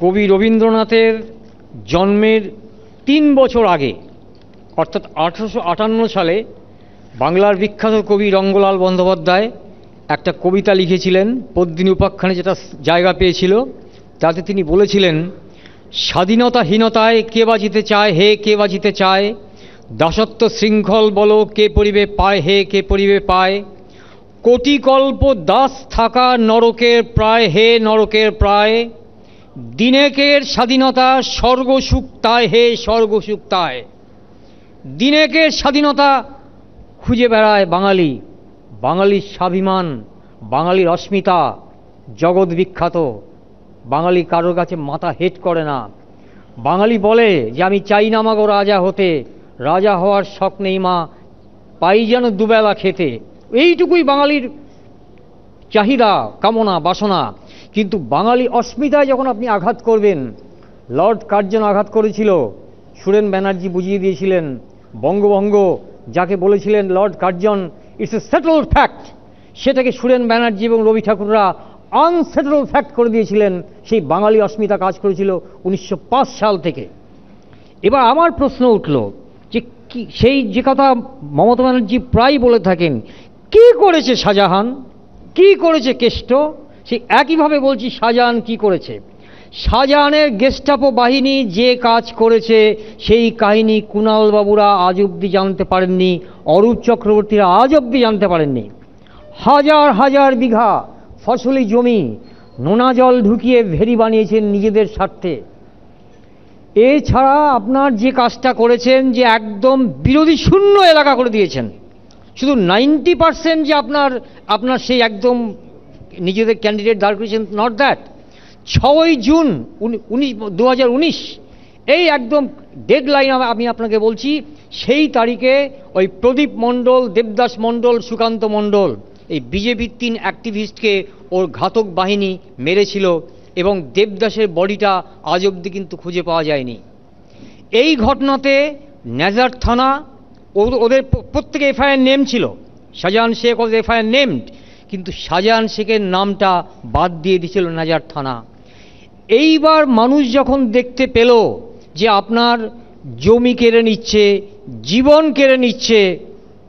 কবি রবীন্দ্রনাথের জন্মের তিন বছর আগে অর্থাৎ আঠেরোশো আটান্ন সালে বাংলার বিখ্যাত কবি রঙ্গলাল বন্দ্যোপাধ্যায় একটা কবিতা লিখেছিলেন পদ্মিনী উপাখ্যানে যেটা জায়গা পেয়েছিল তাতে তিনি বলেছিলেন স্বাধীনতাহীনতায় কে বাজিতে চায় হে কে বাজিতে চায় দাসত্ব শৃঙ্খল বলো কে পরিবে পায় হে কে পরিবে পায় কোটিকল্প দাস থাকা নরকের প্রায় হে নরকের প্রায় দিনেকের স্বাধীনতা স্বর্গসুখ তায় হে স্বর্গসুখ তায় দিনেকের স্বাধীনতা খুঁজে বেড়ায় বাঙালি বাঙালির স্বাভিমান বাঙালির অস্মিতা জগৎ বিখ্যাত বাঙালি কারোর কাছে মাথা হেট করে না বাঙালি বলে যে আমি চাই না মাগো রাজা হতে রাজা হওয়ার শখ নেই মা পাই যেন দুবেলা খেতে এইটুকুই বাঙালির চাহিদা কামনা বাসনা কিন্তু বাঙালি অস্মিতায় যখন আপনি আঘাত করবেন লর্ড কার্জন আঘাত করেছিল সুরেন ব্যানার্জি বুঝিয়ে দিয়েছিলেন বঙ্গভঙ্গ যাকে বলেছিলেন lord Curzon it's a settle fact সেটাকে সুরেন ব্যানার্জি এবং রবি ঠাকুররা আনসেটেল ফ্যাক্ট করে দিয়েছিলেন সেই বাঙালি অস্মিতা কাজ করেছিল উনিশশো সাল থেকে এবার আমার প্রশ্ন উঠল যে কি সেই যে কথা মমতা ব্যানার্জি প্রায় বলে থাকেন কি করেছে শাহজাহান কি করেছে কেষ্ট সে একইভাবে বলছি শাহজাহান কি করেছে শাহজাহানের গেস্টাপো বাহিনী যে কাজ করেছে সেই কাহিনী কুণালবাবুরা আজ অব্দি জানতে পারেননি অরূপ চক্রবর্তীরা আজ অব্দি জানতে পারেননি হাজার হাজার বিঘা ফসলি জমি নোনা জল ঢুকিয়ে ভেরি বানিয়েছেন নিজেদের স্বার্থে এছাড়া আপনার যে কাজটা করেছেন যে একদম বিরোধী শূন্য এলাকা করে দিয়েছেন শুধু নাইনটি পার্সেন্ট যে আপনার আপনার সেই একদম নিজেদের ক্যান্ডিডেট দাঁড় করেছেন নট দ্যাট ছয় জুন উনিশ এই একদম ডেড লাইন আমি আপনাকে বলছি সেই তারিখে ওই প্রদীপ মণ্ডল দেবদাস মণ্ডল সুকান্ত মণ্ডল এই বিজেপির তিন অ্যাক্টিভিস্টকে ওর ঘাতক বাহিনী মেরেছিল এবং দেবদাসের বডিটা আজ অবধি কিন্তু খুঁজে পাওয়া যায়নি এই ঘটনাতে নেজার থানা ওদের প্রত্যেকে এফআইআর নেম ছিল শাহজাহান শেখ ওদের এফআইআর নেমড কিন্তু শাহজাহান শেখের নামটা বাদ দিয়ে দিয়েছিল নাজার থানা এইবার মানুষ যখন দেখতে পেল যে আপনার জমি কেড়ে নিচ্ছে জীবন কেড়ে নিচ্ছে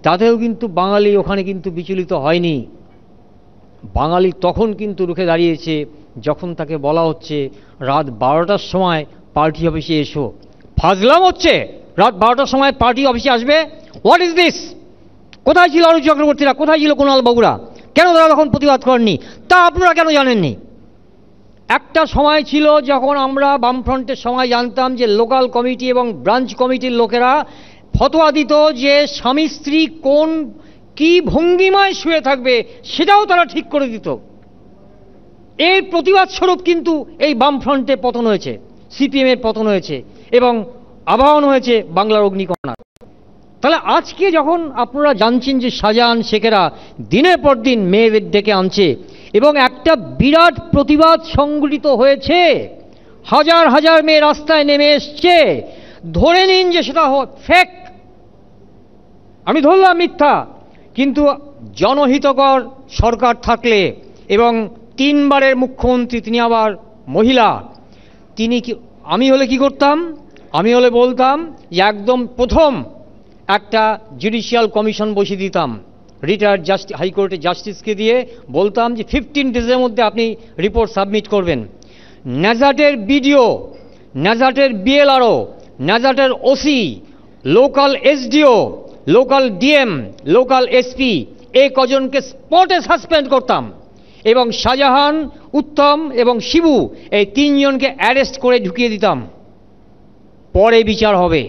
তাতেও কিন্তু বাঙালি ওখানে কিন্তু বিচলিত হয়নি বাঙালি তখন কিন্তু রুখে দাঁড়িয়েছে যখন তাকে বলা হচ্ছে রাত বারোটার সময় পার্টি অফিসে এসো ফাজলাম হচ্ছে রাত বারোটার সময় পার্টি অফিসে আসবে হোয়াট ইজ দিস কোথায় ছিল অরুণ চক্রবর্তীরা কোথায় ছিল কোনাল বাবুরা কেন তারা তখন প্রতিবাদ করেননি তা আপনারা কেন জানেননি একটা সময় ছিল যখন আমরা বামফ্রন্টের সময় জানতাম যে লোকাল কমিটি এবং ব্রাঞ্চ কমিটির লোকেরা ফতোয়া দিত যে স্বামী স্ত্রী কোন কি ভঙ্গিমায় শুয়ে থাকবে সেটাও তারা ঠিক করে দিত এর প্রতিবাদ স্বরূপ কিন্তু এই বামফ্রন্টে পতন হয়েছে সিপিএমের পতন হয়েছে এবং আবাহন হয়েছে বাংলার অগ্নিকণার তাহলে আজকে যখন আপনারা জানছেন যে শাহজাহান শেখেরা দিনের পর দিন মেয়েদের ডেকে আনছে এবং একটা বিরাট প্রতিবাদ সংগঠিত হয়েছে হাজার হাজার মেয়ে রাস্তায় নেমে এসছে ধরে নিন যে সেটা ফেক আমি ধরলাম মিথ্যা কিন্তু জনহিতকর সরকার থাকলে এবং তিনবারের মুখ্যমন্ত্রী তিনি আবার মহিলা তিনি কি আমি হলে কি করতাম আমি হলে বলতাম যে একদম প্রথম একটা জুডিশিয়াল কমিশন বসিয়ে দিতাম রিটায়ার্ড জাস্টি হাইকোর্টের জাস্টিসকে দিয়ে বলতাম যে ফিফটিন ডেজের মধ্যে আপনি রিপোর্ট সাবমিট করবেন ন্যাজাটের বিডিও ন্যাজাটের বিএলআরও ন্যাজাটের OC local SDO local DM local SP এ কজনকে স্পটে সাসপেন্ড করতাম এবং শাহজাহান উত্তম এবং শিবু এই তিনজনকে অ্যারেস্ট করে ঢুকিয়ে দিতাম পরে বিচার হবে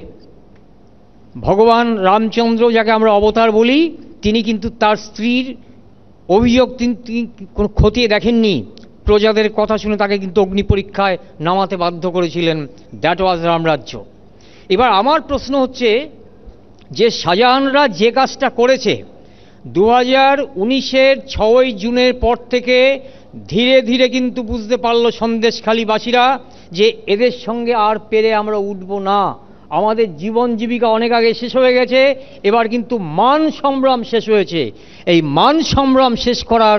ভগবান রামচন্দ্র যাকে আমরা অবতার বলি তিনি কিন্তু তার স্ত্রীর অভিযোগ তিনি কোনো খতিয়ে দেখেননি প্রজাদের কথা শুনে তাকে কিন্তু অগ্নি পরীক্ষায় নামাতে বাধ্য করেছিলেন দ্যাট ওয়াজ রামরাজ্য এবার আমার প্রশ্ন হচ্ছে যে শাহজাহানরা যে কাজটা করেছে দু হাজার উনিশের ছয়ই জুনের পর থেকে ধীরে ধীরে কিন্তু বুঝতে পারল সন্দেশখালীবাসীরা যে এদের সঙ্গে আর পেরে আমরা উঠব না আমাদের জীবন জীবিকা অনেক আগে শেষ হয়ে গেছে এবার কিন্তু মান সম্ভ্রাম শেষ হয়েছে এই মান সম্ভ্রাম শেষ করার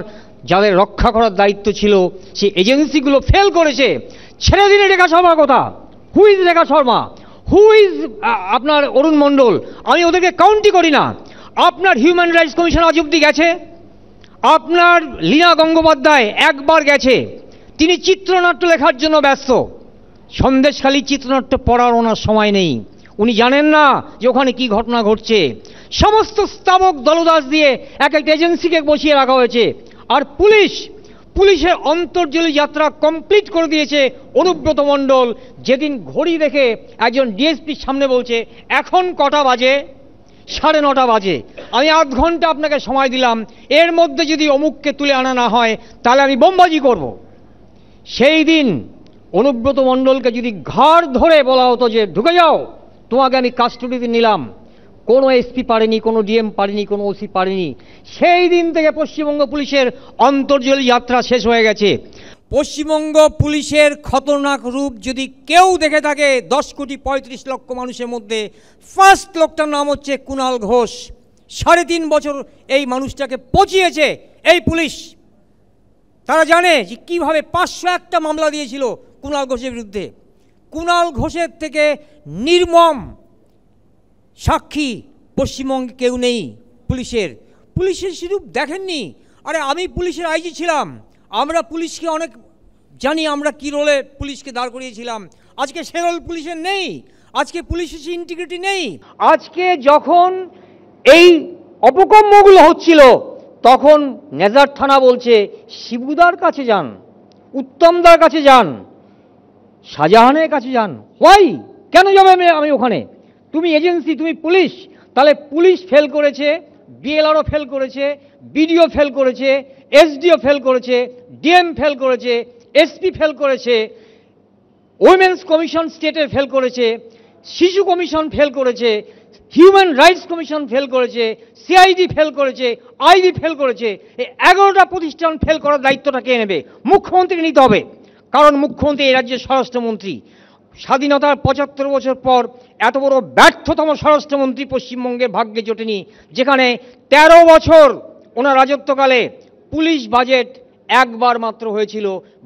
যাদের রক্ষা করার দায়িত্ব ছিল সে এজেন্সিগুলো ফেল করেছে ছেড়ে দিলে রেখা শর্মার কথা who is Rekha Sharma who is আপনার অরুণ মণ্ডল আমি ওদেরকে কাউন্টই করি না আপনার হিউম্যান রাইটস কমিশন আজ অব্দি গেছে আপনার লীনা গঙ্গোপাধ্যায় একবার গেছে তিনি চিত্রনাট্য লেখার জন্য ব্যস্ত সন্দেশখালী চিত্রনাট্য পড়ার ওনার সময় নেই উনি জানেন না যে ওখানে কি ঘটনা ঘটছে সমস্ত স্থাবক দলদাস দিয়ে এক একটা এজেন্সিকে বসিয়ে রাখা হয়েছে আর পুলিশ পুলিশের অন্তর্জলী যাত্রা কমপ্লিট করে দিয়েছে অনুব্রত মণ্ডল যেদিন ঘড়ি দেখে একজন ডিএসপির সামনে বলছে এখন কটা বাজে সাড়ে নটা বাজে আমি আধ ঘন্টা আপনাকে সময় দিলাম এর মধ্যে যদি অমুককে তুলে আনা না হয় তাহলে আমি বোমবাজি করব সেই দিন অনুব্রত মণ্ডলকে যদি ঘর ধরে বলা হতো যে ঢুকে যাও তোমাকে আমি কাস্টডিতে নিলাম কোনো এসপি পারেনি কোনো ডিএম পারেনি কোনো ওসি পারেনি সেই দিন থেকে পশ্চিমবঙ্গ পুলিশের অন্তর্জল যাত্রা শেষ হয়ে গেছে পশ্চিমবঙ্গ পুলিশের খতরনাক রূপ যদি কেউ দেখে থাকে দশ কোটি পঁয়ত্রিশ লক্ষ মানুষের মধ্যে ফার্স্ট লোকটার নাম হচ্ছে কুণাল ঘোষ সাড়ে তিন বছর এই মানুষটাকে পচিয়েছে এই পুলিশ তারা জানে যে কীভাবে পাঁচশো একটা মামলা দিয়েছিল কুণাল ঘোষের বিরুদ্ধে কুণাল ঘোষের থেকে নির্মম সাক্ষী পশ্চিমবঙ্গে কেউ নেই পুলিশের পুলিশের শুধু দেখেননি আরে আমি পুলিশের আইজি ছিলাম আমরা পুলিশকে অনেক জানি আমরা কী রোলে পুলিশকে দাঁড় করিয়েছিলাম আজকে সে রোল পুলিশের নেই আজকে পুলিশের ইন্টিগ্রিটি নেই আজকে যখন এই অপকর্মগুলো হচ্ছিল তখন নেজার থানা বলছে শিবুদার কাছে যান উত্তমদার কাছে যান শাহজাহানের কাছে যান হোয়াই কেন যাবে আমি আমি ওখানে তুমি এজেন্সি তুমি পুলিশ তাহলে পুলিশ ফেল করেছে বিএলআরও ফেল করেছে বিডিও ফেল করেছে এসডিও ফেল করেছে ডিএম ফেল করেছে এসপি ফেল করেছে উইমেন্স কমিশন স্টেটে ফেল করেছে শিশু কমিশন ফেল করেছে হিউম্যান রাইটস কমিশন ফেল করেছে সিআইডি ফেল করেছে আইডি ফেল করেছে এই এগারোটা প্রতিষ্ঠান ফেল করার দায়িত্বটা কে নেবে মুখ্যমন্ত্রীকে নিতে হবে কারণ মুখ্যমন্ত্রী এই রাজ্যের স্বরাষ্ট্রমন্ত্রী স্বাধীনতার পঁচাত্তর বছর পর এত বড় ব্যর্থতম স্বরাষ্ট্রমন্ত্রী পশ্চিমবঙ্গের ভাগ্যে জোটেনি যেখানে ১৩ বছর ওনার রাজত্বকালে পুলিশ বাজেট একবার মাত্র হয়েছিল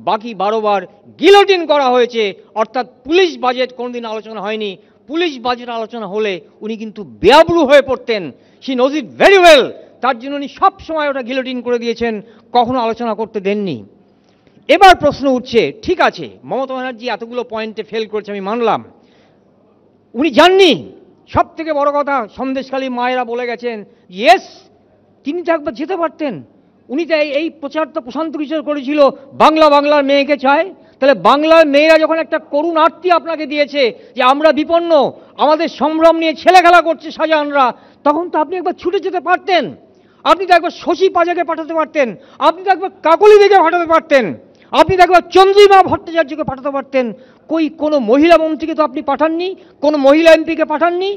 বাকি বারোবার গিলোটিন করা হয়েছে অর্থাৎ পুলিশ বাজেট কোনোদিন আলোচনা হয়নি পুলিশ বাজেট আলোচনা হলে উনি কিন্তু বেয়াবলু হয়ে পড়তেন সি নোজ ভেরি ওয়েল তার জন্য উনি সবসময় ওটা গিলোটিন করে দিয়েছেন কখনো আলোচনা করতে দেননি এবার প্রশ্ন উঠছে ঠিক আছে মমতা ব্যানার্জি এতগুলো পয়েন্টে ফেল করেছে আমি মানলাম উনি জাননি সব থেকে বড় কথা সন্দেশকালী মায়েরা বলে গেছেন ইয়েস তিনি তো একবার যেতে পারতেন উনি তো এই প্রচার তো কিশোর করেছিল বাংলা বাংলার মেয়েকে চায় তাহলে বাংলার মেয়েরা যখন একটা করুণ আর্তি আপনাকে দিয়েছে যে আমরা বিপন্ন আমাদের সম্ভ্রম নিয়ে ছেলে খেলা করছে সাজানরা তখন তো আপনি একবার ছুটে যেতে পারতেন আপনি তো একবার শশী পাজাকে পাঠাতে পারতেন আপনি তো একবার কাকলি দেখে পাঠাতে পারতেন আপনি তো চন্দ্রিমা ভট্টাচার্যকে পাঠাতে পারতেন কই কোনো মহিলা মন্ত্রীকে তো আপনি পাঠাননি কোনো মহিলা এমপিকে পাঠাননি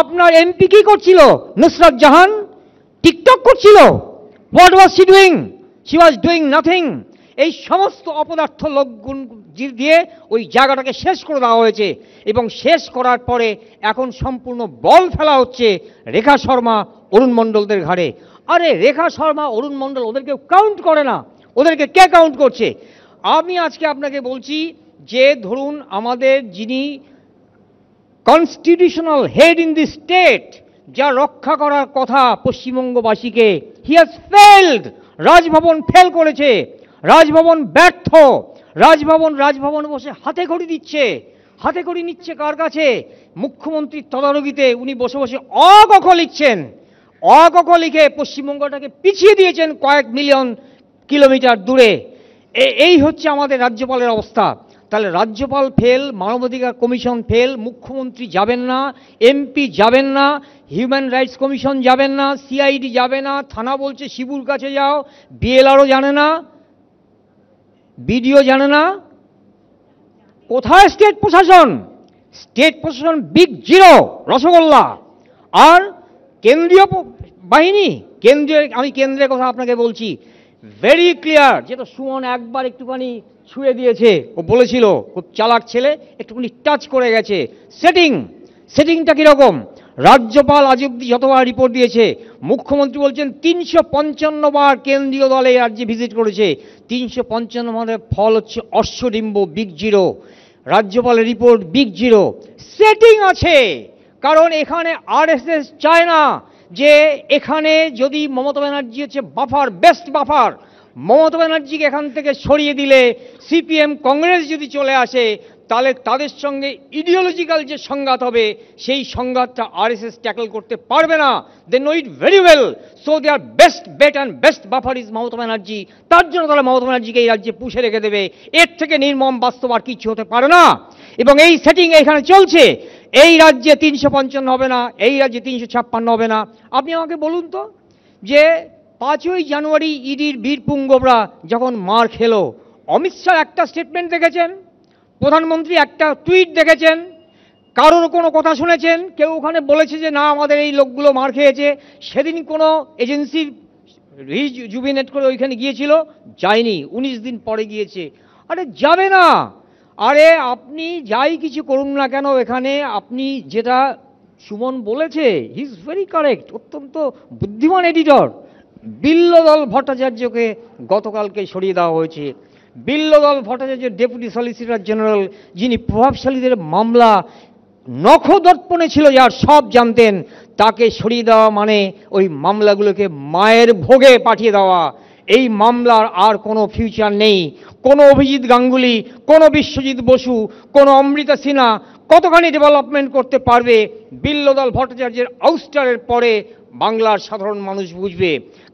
আপনার এমপি কি করছিল নুসরাত জাহান টিকটক করছিল what was she doing she was doing nothing এই সমস্ত অপদার্থ লোকগুণ দিয়ে ওই জায়গাটাকে শেষ করে দেওয়া হয়েছে এবং শেষ করার পরে এখন সম্পূর্ণ বল ফেলা হচ্ছে রেখা শর্মা অরুণ মণ্ডলদের ঘাড়ে আরে রেখা শর্মা অরুণ মণ্ডল ওদেরকে কাউন্ট করে না ওদেরকে কে কাউন্ট করছে আমি আজকে আপনাকে বলছি যে ধরুন আমাদের যিনি constitutional head in the state যা রক্ষা করার কথা পশ্চিমবঙ্গবাসীকে he has failed Raj Bhavan fail করেছে রাজভবন ব্যর্থ রাজভবন রাজভবন বসে হাতে ঘড়ি দিচ্ছে হাতে ঘড়ি নিচ্ছে কার কাছে মুখ্যমন্ত্রীর তদারকিতে উনি বসে বসে অকক লিখছেন অকক লিখে পশ্চিমবঙ্গটাকে পিছিয়ে দিয়েছেন কয়েক মিলিয়ন কিলোমিটার দূরে এই হচ্ছে আমাদের রাজ্যপালের অবস্থা তাহলে রাজ্যপাল ফেল মানবাধিকার কমিশন ফেল মুখ্যমন্ত্রী যাবেন না এমপি যাবেন না হিউম্যান রাইটস কমিশন যাবেন না সিআইডি যাবে না থানা বলছে শিবুর কাছে যাও বিএলআরও জানে না বিডিও জানে না কোথায় স্টেট প্রশাসন স্টেট প্রশাসন বিগ জিরো রসগোল্লা আর কেন্দ্রীয় বাহিনী কেন্দ্রীয় আমি কেন্দ্রের কথা আপনাকে বলছি ভেরি ক্লিয়ার যেটা সুমন একবার একটুখানি ছুঁয়ে দিয়েছে ও বলেছিল খুব চালাক ছেলে একটুখানি টাচ করে গেছে সেটিং সেটিংটা কীরকম রাজ্যপাল আজ অব্দি যতবার রিপোর্ট দিয়েছে মুখ্যমন্ত্রী বলছেন তিনশো বার কেন্দ্রীয় দলে রাজ্যে ভিজিট করেছে তিনশো পঞ্চান্নবারের ফল হচ্ছে অশ্বডিম্ব বিগ জিরো রাজ্যপালের রিপোর্ট বিগ জিরো সেটিং আছে কারণ এখানে আরএসএস চায় না যে এখানে যদি মমতা ব্যানার্জি হচ্ছে বাফার বেস্ট বাফার মমতা ব্যানার্জিকে এখান থেকে সরিয়ে দিলে সিপিএম কংগ্রেস যদি চলে আসে তাহলে তাদের সঙ্গে ইডিওলজিক্যাল যে সংঘাত হবে সেই সংঘাতটা আরএসএস ট্যাকল করতে পারবে না they know it very well so they are best bet and best buffer is Mamata Banerjee তার জন্য তারা মমতা ব্যানার্জিকে এই রাজ্যে পুষে রেখে দেবে এর থেকে নির্মম বাস্তব আর কিছু হতে পারে না এবং এই সেটিং এখানে চলছে এই রাজ্যে তিনশো পঞ্চান্ন হবে না এই রাজ্যে তিনশো ছাপ্পান্ন হবে না আপনি আমাকে বলুন তো যে পাঁচই জানুয়ারি ইডির গোবরা যখন মার খেলো অমিত শাহ একটা স্টেটমেন্ট দেখেছেন প্রধানমন্ত্রী একটা টুইট দেখেছেন কারোর কোনো কথা শুনেছেন কেউ ওখানে বলেছে যে না আমাদের এই লোকগুলো মার খেয়েছে সেদিন কোনো এজেন্সির জুবিনেট করে ওইখানে গিয়েছিল যায়নি উনিশ দিন পরে গিয়েছে আরে যাবে না আরে আপনি যাই কিছু করুন না কেন এখানে আপনি যেটা সুমন বলেছে হি ইজ ভেরি কারেক্ট অত্যন্ত বুদ্ধিমান এডিটর বিল্লদল ভট্টাচার্যকে গতকালকে সরিয়ে দেওয়া হয়েছে Billwadal Bhattacharya deputy solicitor general যিনি প্রভাবশালীদের মামলা নখদর্পণে ছিল যার সব জানতেন তাকে সরিয়ে দেওয়া মানে ওই মামলাগুলোকে মায়ের ভোগে পাঠিয়ে দেওয়া এই মামলার আর কোনো ফিউচার নেই কোনো অভিজিৎ গাঙ্গুলি কোনো বিশ্বজিৎ বসু কোনো অমৃতা সিনহা কতখানি ডেভেলপমেন্ট করতে পারবে বিল্লদল ভট্টাচার্যের আউস্টারের পরে বাংলার সাধারণ মানুষ বুঝবে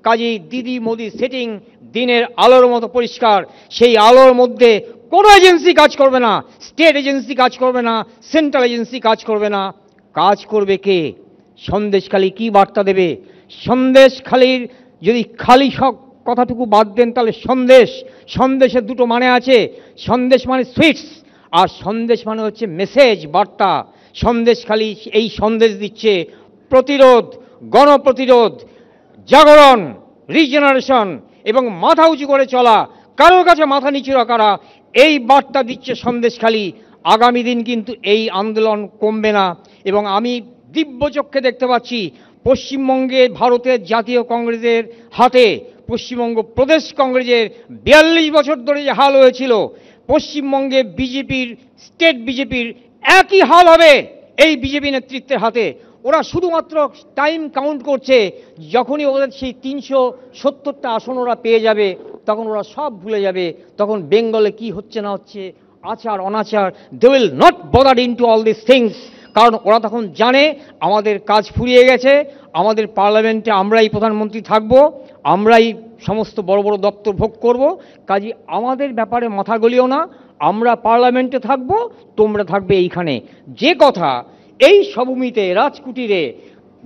কাজেই দিদি মোদি সেটিং দিনের আলোর মতো পরিষ্কার সেই আলোর মধ্যে কোনো এজেন্সি কাজ করবে না স্টেট এজেন্সি কাজ করবে না সেন্ট্রাল এজেন্সি কাজ করবে না কাজ করবে কে সন্দেশখালী কি বার্তা দেবে সন্দেশখালীর যদি খালি শখ কথাটুকু বাদ দেন তাহলে সন্দেশ সন্দেশের দুটো মানে আছে সন্দেশ মানে সুইটস আর সন্দেশ মানে হচ্ছে মেসেজ বার্তা সন্দেশ খালি এই সন্দেশ দিচ্ছে প্রতিরোধ গণপ্রতিরোধ জাগরণ রিজেনারেশন এবং মাথা উঁচু করে চলা কারোর কাছে মাথা নিচু রাখারা এই বার্তা দিচ্ছে খালি আগামী দিন কিন্তু এই আন্দোলন কমবে না এবং আমি দিব্য চক্ষে দেখতে পাচ্ছি পশ্চিমবঙ্গে ভারতের জাতীয় কংগ্রেসের হাতে পশ্চিমবঙ্গ প্রদেশ কংগ্রেসের বিয়াল্লিশ বছর ধরে যে হাল হয়েছিল পশ্চিমবঙ্গে বিজেপির স্টেট বিজেপির একই হাল হবে এই বিজেপি নেতৃত্বের হাতে ওরা শুধুমাত্র টাইম কাউন্ট করছে যখনই ওদের সেই তিনশো সত্তরটা আসন ওরা পেয়ে যাবে তখন ওরা সব ভুলে যাবে তখন বেঙ্গলে কি হচ্ছে না হচ্ছে আচার অনাচার they will not bother into all this things কারণ ওরা তখন জানে আমাদের কাজ ফুরিয়ে গেছে আমাদের পার্লামেন্টে আমরাই প্রধানমন্ত্রী থাকবো আমরাই সমস্ত বড় বড় দপ্তর ভোগ করব কাজে আমাদের ব্যাপারে মাথা গলিও না আমরা পার্লামেন্টে থাকব তোমরা থাকবে এইখানে যে কথা এই সবমিতে রাজকুটিরে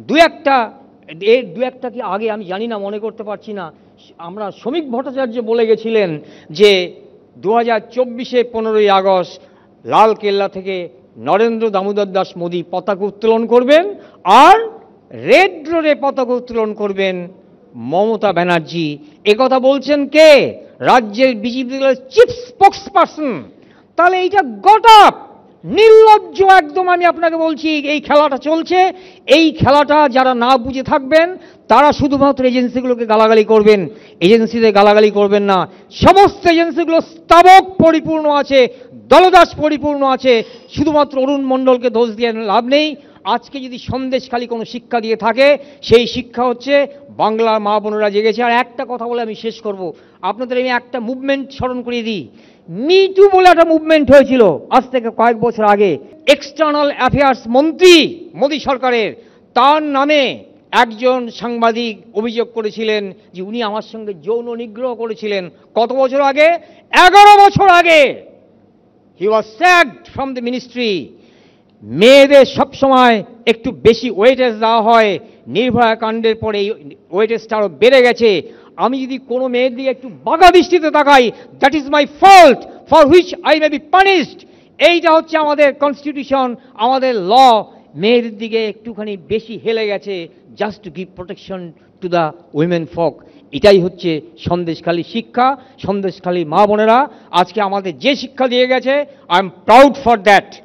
দু একটা এর দু একটা কি আগে আমি জানি না মনে করতে পারছি না আমরা শ্রমিক ভট্টাচার্য বলে গেছিলেন যে দু হাজার চব্বিশে পনেরোই আগস্ট লাল কেল্লা থেকে নরেন্দ্র দামোদর দাস মোদী পতাকা উত্তোলন করবেন আর রেড রোডে পতাকা উত্তোলন করবেন মমতা ব্যানার্জি কথা বলছেন কে রাজ্যের বিজেপি দলের চিফ স্পোক্স পার্সন তাহলে এইটা গট আপ নির্লজ্জ একদম আমি আপনাকে বলছি এই খেলাটা চলছে এই খেলাটা যারা না বুঝে থাকবেন তারা শুধুমাত্র এজেন্সিগুলোকে গালাগালি করবেন এজেন্সিতে গালাগালি করবেন না সমস্ত এজেন্সিগুলো স্তাবক পরিপূর্ণ আছে দলদাস পরিপূর্ণ আছে শুধুমাত্র অরুণ মণ্ডলকে দোষ দিয়ে লাভ নেই আজকে যদি সন্দেশখালী কোনো শিক্ষা দিয়ে থাকে সেই শিক্ষা হচ্ছে বাংলার মা বোনেরা জেগেছে আর একটা কথা বলে আমি শেষ করব আপনাদের আমি একটা মুভমেন্ট স্মরণ করিয়ে দিই মিটু বলে একটা মুভমেন্ট হয়েছিল আজ থেকে কয়েক বছর আগে এক্সটার্নাল অ্যাফেয়ার্স মন্ত্রী মোদী সরকারের তার নামে একজন সাংবাদিক অভিযোগ করেছিলেন যে উনি আমার সঙ্গে যৌন নিগ্রহ করেছিলেন কত বছর আগে এগারো বছর আগে he was sacked from the ministry মেয়েদের সবসময় একটু বেশি ওয়েটেজ দেওয়া হয় নির্ভয়া কাণ্ডের পরে এই ওয়েটেজটা আরও বেড়ে গেছে আমি যদি কোনো মেয়ের দিকে একটু বাঘা দৃষ্টিতে তাকাই that is my fault for which I may be punished এইটা হচ্ছে আমাদের কনস্টিটিউশন আমাদের ল মেয়েদের দিকে একটুখানি বেশি হেলে গেছে just to give protection to the women folk এটাই হচ্ছে সন্দেশখালী শিক্ষা সন্দেশখালী মা বোনেরা আজকে আমাদের যে শিক্ষা দিয়ে গেছে I am proud for that